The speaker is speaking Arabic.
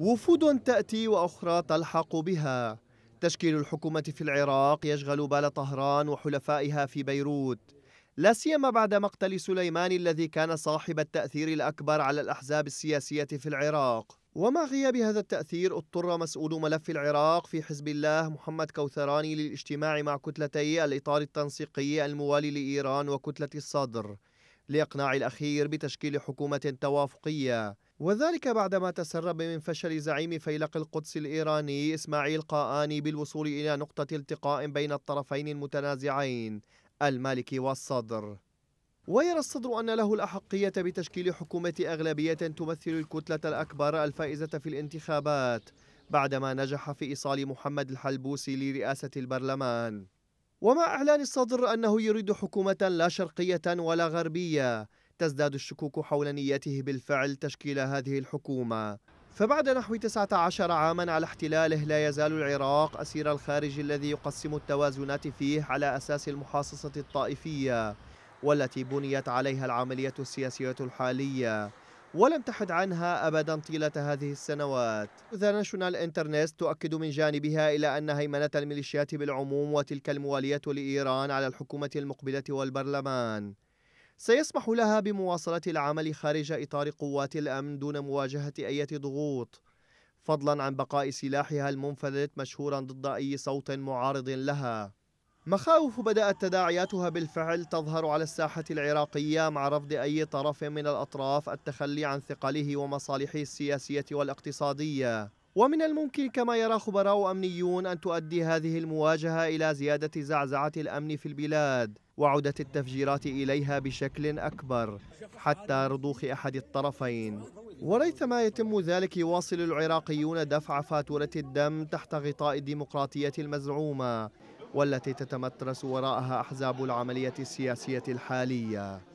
وفود تأتي وأخرى تلحق بها تشكيل الحكومة في العراق يشغل بال طهران وحلفائها في بيروت لا سيما بعد مقتل سليمان الذي كان صاحب التأثير الأكبر على الأحزاب السياسية في العراق ومع غياب هذا التأثير اضطر مسؤول ملف العراق في حزب الله محمد كوثراني للاجتماع مع كتلتي الإطار التنسيقي الموالي لإيران وكتلة الصدر لإقناع الأخير بتشكيل حكومة توافقية وذلك بعدما تسرب من فشل زعيم فيلق القدس الإيراني إسماعيل قاآني بالوصول إلى نقطة التقاء بين الطرفين المتنازعين المالك والصدر ويرى الصدر أن له الأحقية بتشكيل حكومة أغلبية تمثل الكتلة الأكبر الفائزة في الانتخابات بعدما نجح في إيصال محمد الحلبوسي لرئاسة البرلمان ومع إعلان الصدر أنه يريد حكومة لا شرقية ولا غربية تزداد الشكوك حول نيته بالفعل تشكيل هذه الحكومة فبعد نحو 19 عاما على احتلاله لا يزال العراق أسير الخارج الذي يقسم التوازنات فيه على أساس المحاصصة الطائفية والتي بنيت عليها العملية السياسية الحالية ولم تحد عنها أبدا طيلة هذه السنوات ذا ناشونال انترنست تؤكد من جانبها إلى أن هيمنة الميليشيات بالعموم وتلك الموالية لإيران على الحكومة المقبلة والبرلمان سيسمح لها بمواصلة العمل خارج إطار قوات الأمن دون مواجهة أي ضغوط فضلا عن بقاء سلاحها المنفلت مشهورا ضد أي صوت معارض لها مخاوف بدأت تداعياتها بالفعل تظهر على الساحة العراقية مع رفض أي طرف من الأطراف التخلي عن ثقله ومصالحه السياسية والاقتصادية ومن الممكن كما يرى خبراء أمنيون أن تؤدي هذه المواجهة إلى زيادة زعزعة الأمن في البلاد وعودة التفجيرات إليها بشكل أكبر حتى رضوخ أحد الطرفين وريثما يتم ذلك يواصل العراقيون دفع فاتورة الدم تحت غطاء الديمقراطية المزعومة والتي تتمترس وراءها أحزاب العملية السياسية الحالية